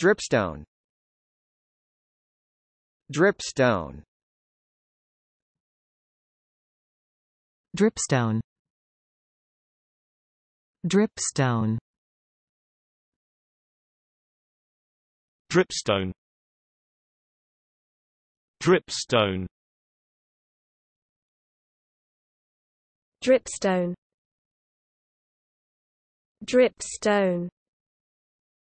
Dripstone Dripstone Dripstone Dripstone Dripstone Dripstone Dripstone Dripstone